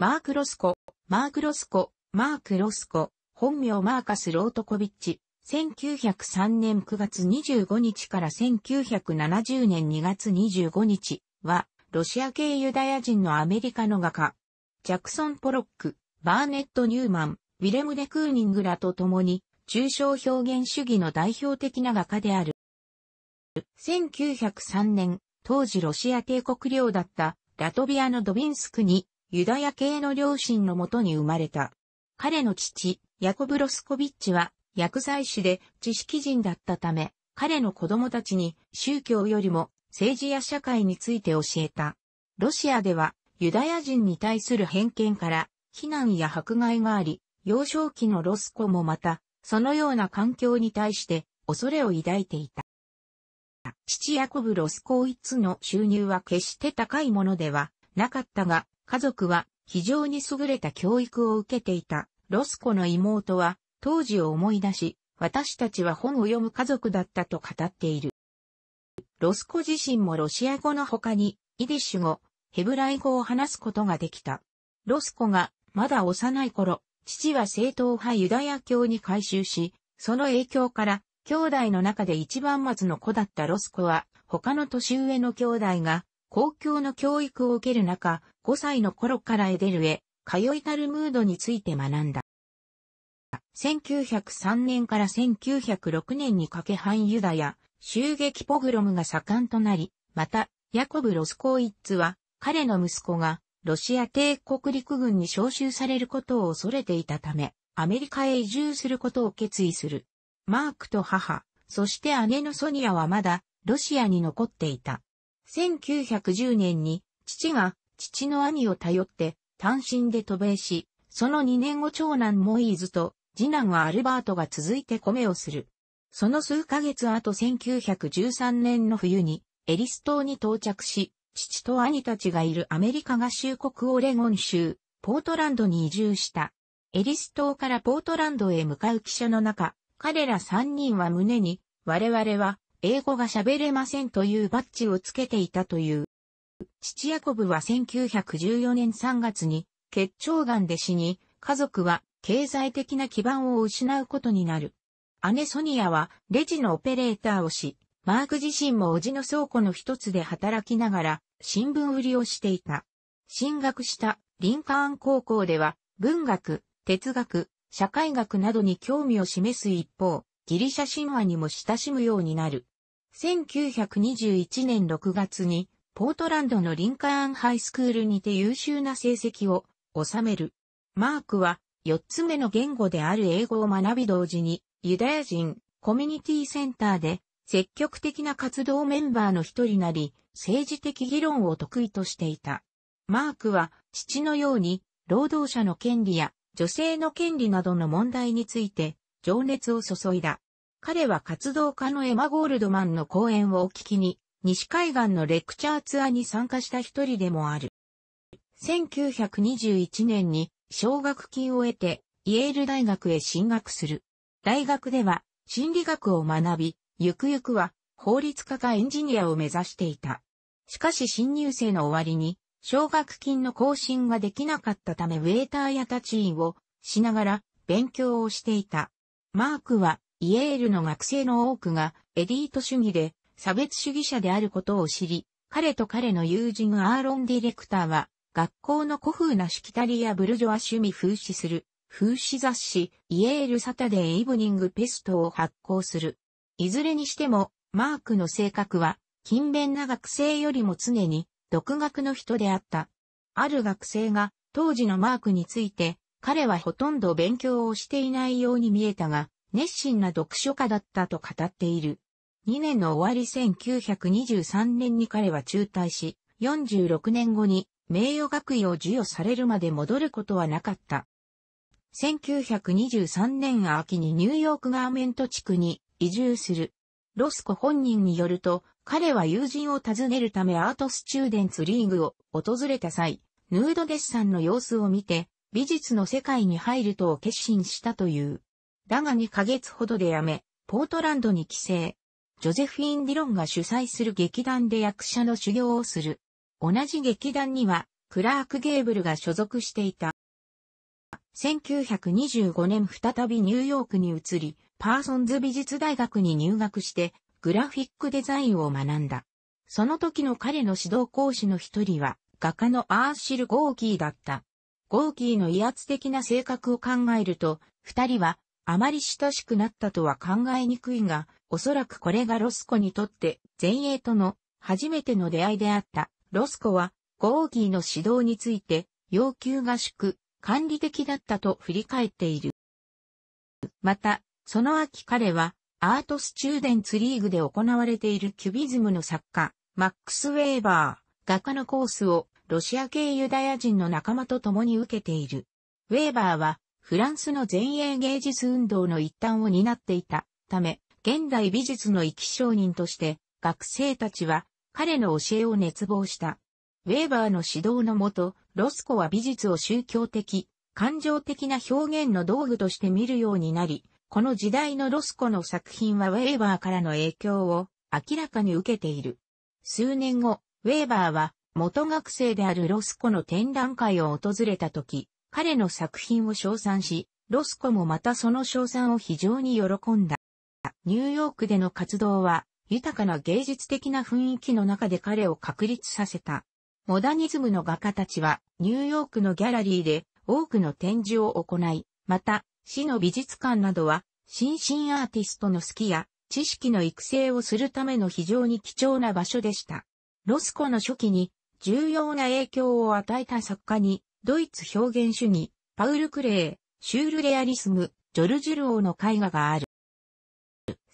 マーク・ロスコ、マーク・ロスコ、マーク・ロスコ、本名マーカス・ロートコビッチ、1903年9月25日から1970年2月25日は、ロシア系ユダヤ人のアメリカの画家、ジャクソン・ポロック、バーネット・ニューマン、ウィレム・デ・クーニングらと共に、抽象表現主義の代表的な画家である。1903年、当時ロシア帝国領だったラトビアのドビンスクにユダヤ系の両親のもとに生まれた。彼の父、ヤコブ・ロスコビッチは薬剤師で知識人だったため、彼の子供たちに宗教よりも政治や社会について教えた。ロシアではユダヤ人に対する偏見から非難や迫害があり、幼少期のロスコもまた、そのような環境に対して恐れを抱いていた。父ヤコブ・ロスコーイツの収入は決して高いものではなかったが、家族は非常に優れた教育を受けていたロスコの妹は当時を思い出し、私たちは本を読む家族だったと語っている。ロスコ自身もロシア語の他に、イディッシュ語、ヘブライ語を話すことができた。ロスコがまだ幼い頃、父は正統派ユダヤ教に改宗し、その影響から兄弟の中で一番末の子だったロスコは、他の年上の兄弟が公共の教育を受ける中、5歳の頃からエデルへ、通いタルムードについて学んだ。1903年から1906年にかけ反ユダヤ、襲撃ポグロムが盛んとなり、また、ヤコブ・ロスコーイッツは、彼の息子が、ロシア帝国陸軍に召集されることを恐れていたため、アメリカへ移住することを決意する。マークと母、そして姉のソニアはまだ、ロシアに残っていた。1910年に、父が父の兄を頼って単身で渡米し、その2年後長男モイーズと次男はアルバートが続いて米をする。その数ヶ月後1913年の冬にエリス島に到着し、父と兄たちがいるアメリカ合衆国オレゴン州、ポートランドに移住した。エリス島からポートランドへ向かう汽車の中、彼ら3人は胸に、我々は英語が喋れませんというバッジをつけていたという。父ヤコブは1914年3月に血腸癌で死に、家族は経済的な基盤を失うことになる。姉ソニアはレジのオペレーターをし、マーク自身も叔父の倉庫の一つで働きながら新聞売りをしていた。進学したリンカーン高校では文学、哲学、社会学などに興味を示す一方、ギリシャ神話にも親しむようになる。1921年6月にポートランドのリンカーンハイスクールにて優秀な成績を収める。マークは、4つ目の言語である英語を学び同時に、ユダヤ人、コミュニティセンターで、積極的な活動メンバーの一人なり、政治的議論を得意としていた。マークは、父のように、労働者の権利や、女性の権利などの問題について、情熱を注いだ。彼は活動家のエマ・ゴールドマンの講演をお聞きに西海岸のレクチャーツアーに参加した一人でもある。1921年に奨学金を得て、イェール大学へ進学する。大学では心理学を学び、ゆくゆくは法律家かエンジニアを目指していた。しかし新入生の終わりに、奨学金の更新ができなかったためウェーターや立ち員をしながら勉強をしていた。マークはイエールの学生の多くがエリート主義で差別主義者であることを知り、彼と彼の友人アーロン・ディレクターは、学校の古風なしきたりやブルジョア趣味風刺する、風刺雑誌、イエール・サタデー・イブニング・ペストを発行する。いずれにしても、マークの性格は、勤勉な学生よりも常に、独学の人であった。ある学生が、当時のマークについて、彼はほとんど勉強をしていないように見えたが、熱心な読書家だったと語っている。2年の終わり1923年に彼は中退し、46年後に名誉学位を授与されるまで戻ることはなかった。1923年秋にニューヨークガーメント地区に移住する。ロスコ本人によると、彼は友人を訪ねるためアートスチューデンツリーグを訪れた際、ヌードデッサンの様子を見て、美術の世界に入ると決心したという。だが2ヶ月ほどでやめ、ポートランドに帰省。ジョゼフィーン・ディロンが主催する劇団で役者の修行をする。同じ劇団には、クラーク・ゲーブルが所属していた。1925年再びニューヨークに移り、パーソンズ美術大学に入学して、グラフィックデザインを学んだ。その時の彼の指導講師の一人は、画家のアーシル・ゴーキーだった。ゴーキーの威圧的な性格を考えると、二人はあまり親しくなったとは考えにくいが、おそらくこれがロスコにとって前衛との初めての出会いであった。ロスコはゴーギーの指導について要求が宿、管理的だったと振り返っている。また、その秋彼はアートスチューデンツリーグで行われているキュビズムの作家、マックス・ウェーバー、画家のコースをロシア系ユダヤ人の仲間と共に受けている。ウェーバーはフランスの前衛芸術運動の一端を担っていたため、現代美術の生き証人として、学生たちは彼の教えを熱望した。ウェーバーの指導のもと、ロスコは美術を宗教的、感情的な表現の道具として見るようになり、この時代のロスコの作品はウェーバーからの影響を明らかに受けている。数年後、ウェーバーは元学生であるロスコの展覧会を訪れた時、彼の作品を称賛し、ロスコもまたその称賛を非常に喜んだ。ニューヨークでの活動は、豊かな芸術的な雰囲気の中で彼を確立させた。モダニズムの画家たちは、ニューヨークのギャラリーで多くの展示を行い、また、市の美術館などは、新進アーティストの好きや知識の育成をするための非常に貴重な場所でした。ロスコの初期に重要な影響を与えた作家に、ドイツ表現主義、パウル・クレー、シュールレアリスム、ジョルジュルオーの絵画がある。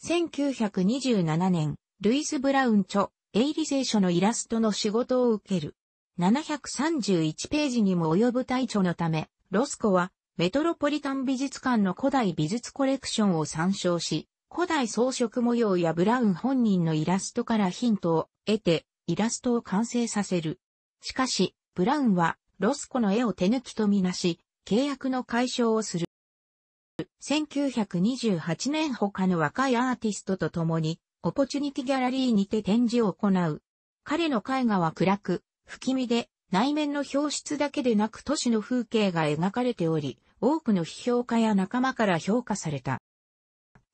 1927年、ルイス・ブラウン著、エイリ聖書のイラストの仕事を受ける。731ページにも及ぶ大著のため、ロスコは、メトロポリタン美術館の古代美術コレクションを参照し、古代装飾模様やブラウン本人のイラストからヒントを得て、イラストを完成させる。しかし、ブラウンは、ロスコの絵を手抜きとみなし、契約の解消をする。1928年他の若いアーティストと共に、オポチュニティギャラリーにて展示を行う。彼の絵画は暗く、不気味で、内面の表出だけでなく都市の風景が描かれており、多くの批評家や仲間から評価された。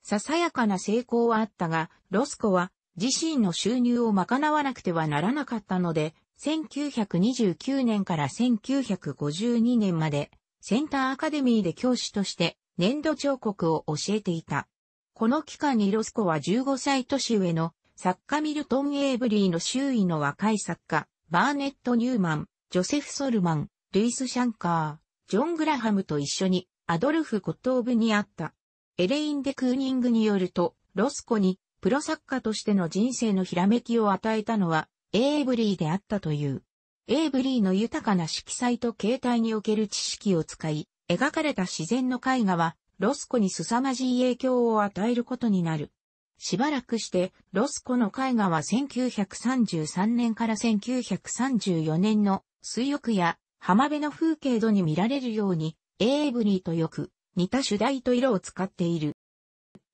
ささやかな成功はあったが、ロスコは自身の収入を賄わなくてはならなかったので、1929年から1952年までセンターアカデミーで教師として粘土彫刻を教えていた。この期間にロスコは15歳年上の作家ミルトン・エイブリーの周囲の若い作家、バーネット・ニューマン、ジョセフ・ソルマン、ルイス・シャンカー、ジョン・グラハムと一緒にアドルフ・コトーブにあった。エレイン・デ・クーニングによると、ロスコにプロ作家としての人生のひらめきを与えたのは、エイブリーであったという。エイブリーの豊かな色彩と形態における知識を使い、描かれた自然の絵画は、ロスコに凄まじい影響を与えることになる。しばらくして、ロスコの絵画は1933年から1934年の水浴や浜辺の風景度に見られるように、エーブリーとよく似た主題と色を使っている。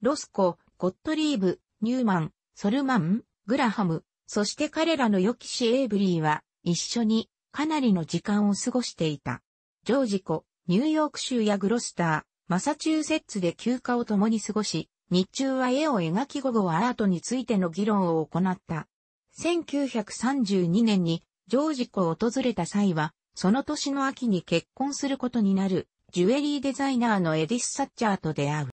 ロスコ、ゴットリーブ、ニューマン、ソルマン、グラハム、そして彼らの予期しエーブリーは一緒にかなりの時間を過ごしていた。ジョージコ、ニューヨーク州やグロスター、マサチューセッツで休暇を共に過ごし、日中は絵を描き午後はアートについての議論を行った。1932年にジョージ湖を訪れた際は、その年の秋に結婚することになる、ジュエリーデザイナーのエディス・サッチャーと出会う。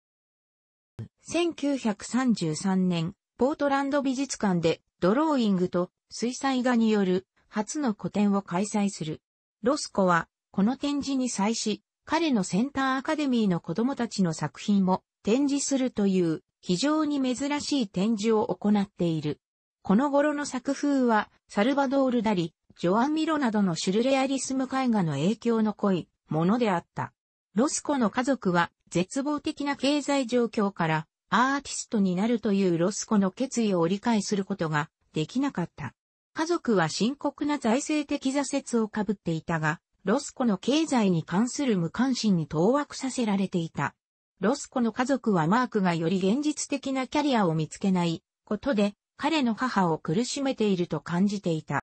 1933年、ポートランド美術館でドローイングと水彩画による初の個展を開催する。ロスコはこの展示に際し彼のセンターアカデミーの子供たちの作品も展示するという非常に珍しい展示を行っている。この頃の作風はサルバドール・ダリ、ジョアン・ミロなどのシュルレアリスム絵画の影響の濃いものであった。ロスコの家族は絶望的な経済状況からアーティストになるというロスコの決意を理解することができなかった。家族は深刻な財政的挫折をかぶっていたが、ロスコの経済に関する無関心に当惑させられていた。ロスコの家族はマークがより現実的なキャリアを見つけないことで彼の母を苦しめていると感じていた。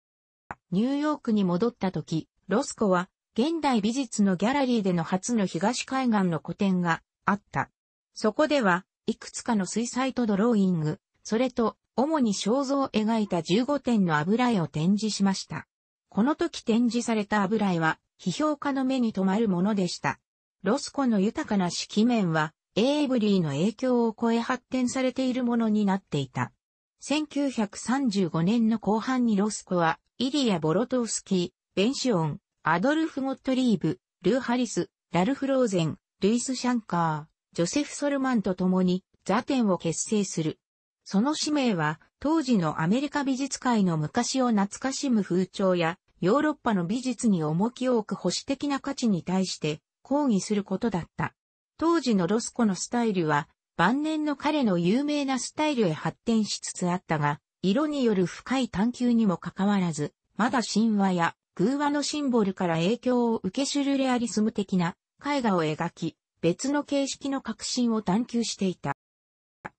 ニューヨークに戻った時、ロスコは現代美術のギャラリーでの初の東海岸の個展があった。そこでは、いくつかの水彩とドローイング、それと主に肖像を描いた15点の油絵を展示しました。この時展示された油絵は批評家の目に留まるものでした。ロスコの豊かな色面は、エイブリーの影響を超え発展されているものになっていた。1935年の後半にロスコは、イリア・ボロトウスキー、ベンシオン、アドルフ・ゴットリーブ、ルー・ハリス、ラルフ・ローゼン、ルイス・シャンカー、ジョセフ・ソルマンと共に、座展を結成する。その使命は、当時のアメリカ美術界の昔を懐かしむ風潮や、ヨーロッパの美術に重きを置く保守的な価値に対して抗議することだった。当時のロスコのスタイルは晩年の彼の有名なスタイルへ発展しつつあったが、色による深い探求にもかかわらず、まだ神話や偶話のシンボルから影響を受けシュルレアリスム的な絵画を描き、別の形式の革新を探求していた。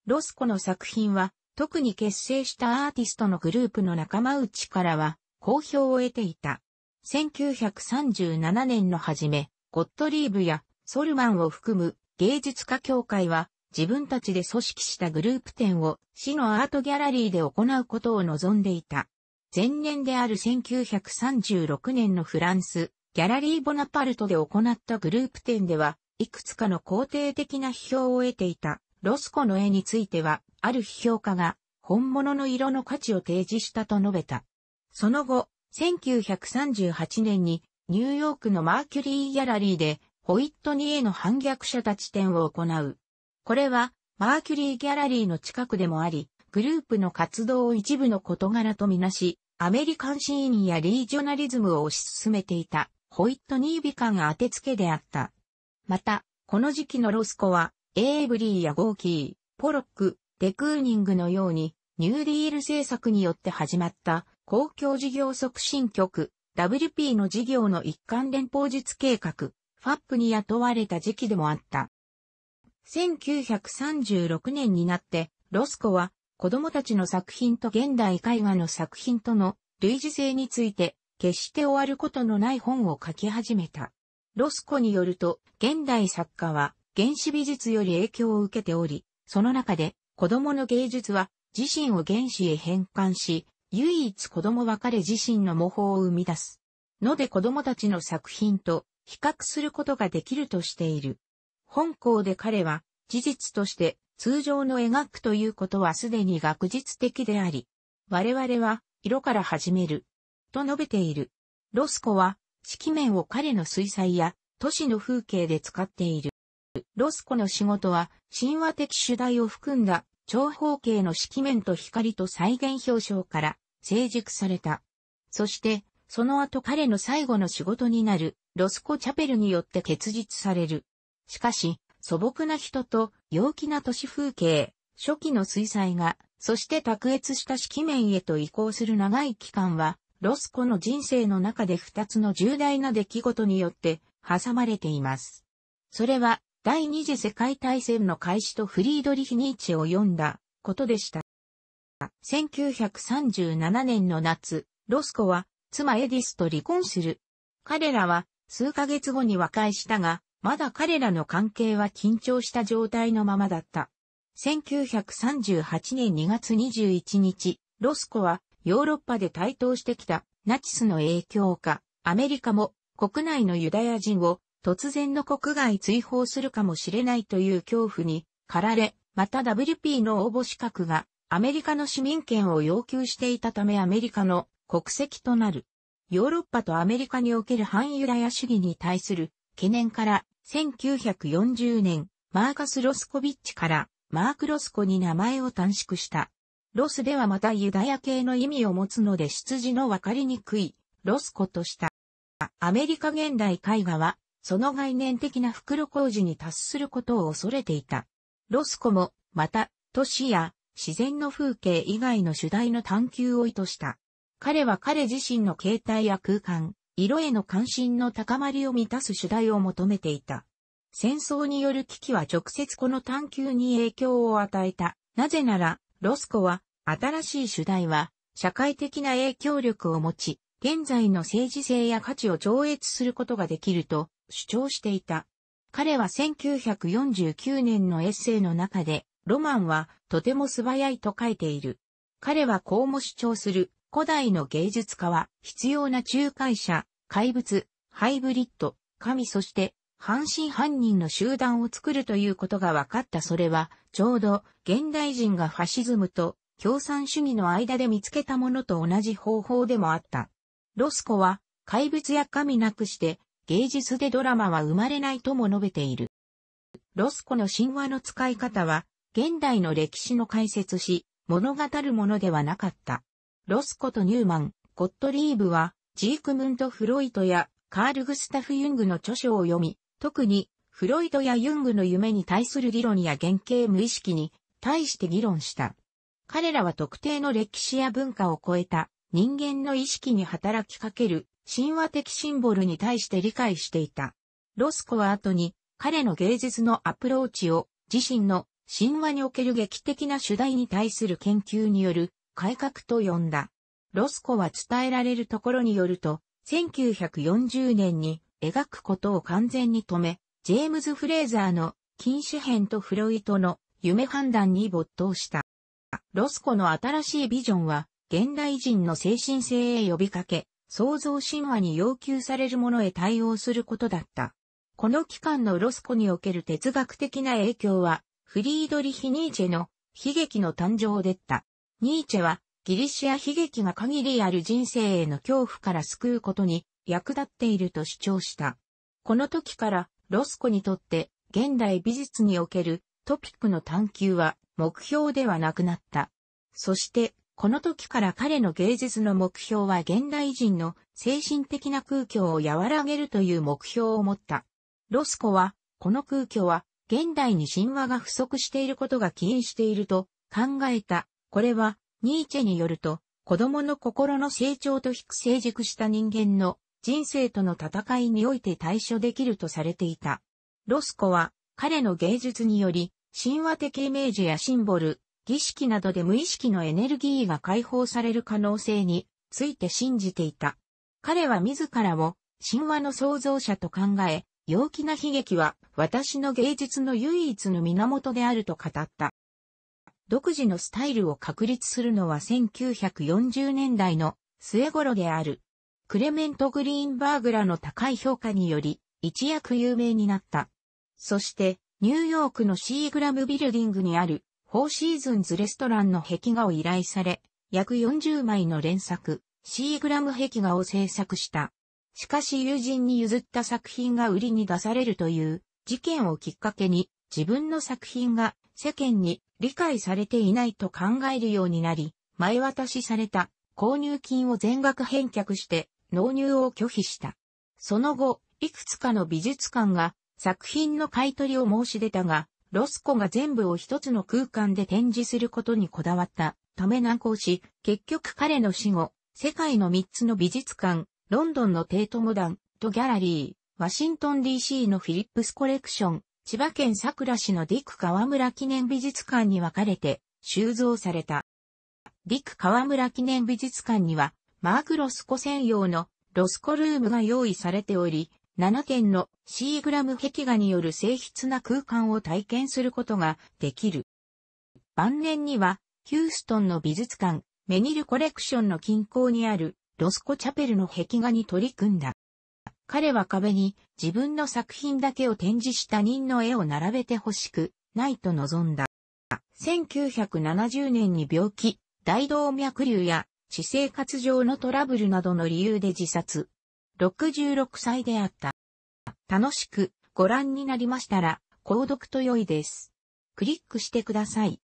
ロスコの作品は、特に結成したアーティストのグループの仲間内からは、好評を得ていた。1937年の初め、ゴットリーブやソルマンを含む芸術家協会は自分たちで組織したグループ展を市のアートギャラリーで行うことを望んでいた。前年である1936年のフランス、ギャラリー・ボナパルトで行ったグループ展では、いくつかの肯定的な批評を得ていたロスコの絵については、ある批評家が本物の色の価値を提示したと述べた。その後、1938年にニューヨークのマーキュリーギャラリーでホイットニーへの反逆者たち展を行う。これはマーキュリーギャラリーの近くでもあり、グループの活動を一部の事柄とみなし、アメリカンシーンやリージョナリズムを推し進めていたホイットニー美観当てつけであった。また、この時期のロスコは、エーブリーやゴーキー、ポロック、デクーニングのように、ニューディール政策によって始まった公共事業促進局 WP の事業の一環連邦術計画 FAP に雇われた時期でもあった。1936年になってロスコは子供たちの作品と現代絵画の作品との類似性について決して終わることのない本を書き始めた。ロスコによると現代作家は原始美術より影響を受けており、その中で子供の芸術は自身を原始へ変換し、唯一子供は彼自身の模倣を生み出す。ので子供たちの作品と比較することができるとしている。本校で彼は事実として通常の描くということはすでに学術的であり、我々は色から始める。と述べている。ロスコは色面を彼の水彩や都市の風景で使っている。ロスコの仕事は神話的主題を含んだ長方形の色面と光と再現表彰から成熟された。そして、その後彼の最後の仕事になる、ロスコ・チャペルによって結実される。しかし、素朴な人と陽気な都市風景、初期の水彩画、そして卓越した式面へと移行する長い期間は、ロスコの人生の中で二つの重大な出来事によって挟まれています。それは、第二次世界大戦の開始とフリードリヒ・ニーチェを読んだことでした。1937年の夏、ロスコは妻エディスと離婚する。彼らは数ヶ月後に和解したが、まだ彼らの関係は緊張した状態のままだった。1938年2月21日、ロスコはヨーロッパで台頭してきたナチスの影響下、アメリカも国内のユダヤ人を突然の国外追放するかもしれないという恐怖に駆られ、また WP の応募資格がアメリカの市民権を要求していたためアメリカの国籍となる。ヨーロッパとアメリカにおける反ユダヤ主義に対する懸念から1940年マーカス・ロスコビッチからマーク・ロスコに名前を短縮した。ロスではまたユダヤ系の意味を持つので出自のわかりにくいロスコとした。アメリカ現代絵画はその概念的な袋工事に達することを恐れていた。ロスコもまた都市や自然の風景以外の主題の探求を意図した。彼は彼自身の形態や空間、色への関心の高まりを満たす主題を求めていた。戦争による危機は直接この探求に影響を与えた。なぜなら、ロスコは、新しい主題は、社会的な影響力を持ち、現在の政治性や価値を超越することができると主張していた。彼は1949年のエッセイの中で、ロマンはとても素早いと書いている。彼はこうも主張する、古代の芸術家は必要な仲介者、怪物、ハイブリッド、神そして半信半人の集団を作るということが分かったそれは、ちょうど現代人がファシズムと共産主義の間で見つけたものと同じ方法でもあった。ロスコは怪物や神なくして芸術でドラマは生まれないとも述べている。ロスコの神話の使い方は現代の歴史の解説し、物語るものではなかった。ロスコとニューマン、ゴットリーブは、ジークムント・フロイトやカール・グスタフ・ユングの著書を読み、特にフロイトやユングの夢に対する理論や原型無意識に対して議論した。彼らは特定の歴史や文化を超えた人間の意識に働きかける神話的シンボルに対して理解していた。ロスコは後に彼の芸術のアプローチを自身の神話における劇的な主題に対する研究による改革と呼んだ。ロスコは伝えられるところによると、1940年に描くことを完全に止め、ジェームズ・フレーザーの禁止編とフロイトの夢判断に没頭した。ロスコの新しいビジョンは、現代人の精神性へ呼びかけ、創造神話に要求されるものへ対応することだった。この期間のロスコにおける哲学的な影響は、フリードリヒ・ニーチェの悲劇の誕生でった。ニーチェはギリシア悲劇が限りある人生への恐怖から救うことに役立っていると主張した。この時からロスコにとって現代美術におけるトピックの探求は目標ではなくなった。そしてこの時から彼の芸術の目標は現代人の精神的な空虚を和らげるという目標を持った。ロスコはこの空虚は現代に神話が不足していることが起因していると考えた。これは、ニーチェによると、子供の心の成長と低成熟した人間の人生との戦いにおいて対処できるとされていた。ロスコは彼の芸術により神話的イメージやシンボル、儀式などで無意識のエネルギーが解放される可能性について信じていた。彼は自らを神話の創造者と考え、陽気な悲劇は私の芸術の唯一の源であると語った。独自のスタイルを確立するのは1940年代の末頃である。クレメント・グリーンバーグらの高い評価により一躍有名になった。そしてニューヨークのシーグラムビルディングにあるフォーシーズンズレストランの壁画を依頼され、約40枚の連作、シーグラム壁画を制作した。しかし友人に譲った作品が売りに出されるという事件をきっかけに自分の作品が世間に理解されていないと考えるようになり、前渡しされた購入金を全額返却して納入を拒否した。その後、いくつかの美術館が作品の買取を申し出たが、ロスコが全部を一つの空間で展示することにこだわったため難航し、結局彼の死後、世界の三つの美術館、ロンドンのテートモダン、とギャラリー、ワシントン DC のフィリップスコレクション、千葉県桜市のディック河村記念美術館に分かれて収蔵された。ディック河村記念美術館には、マーク・ロスコ専用のロスコルームが用意されており、7点のシーグラム壁画による静筆な空間を体験することができる。晩年には、ヒューストンの美術館、メニルコレクションの近郊にあるロスコ・チャペルの壁画に取り組んだ。彼は壁に自分の作品だけを展示した人の絵を並べて欲しくないと望んだ。1970年に病気、大動脈瘤や私生活上のトラブルなどの理由で自殺。66歳であった。楽しくご覧になりましたら、購読と良いです。クリックしてください。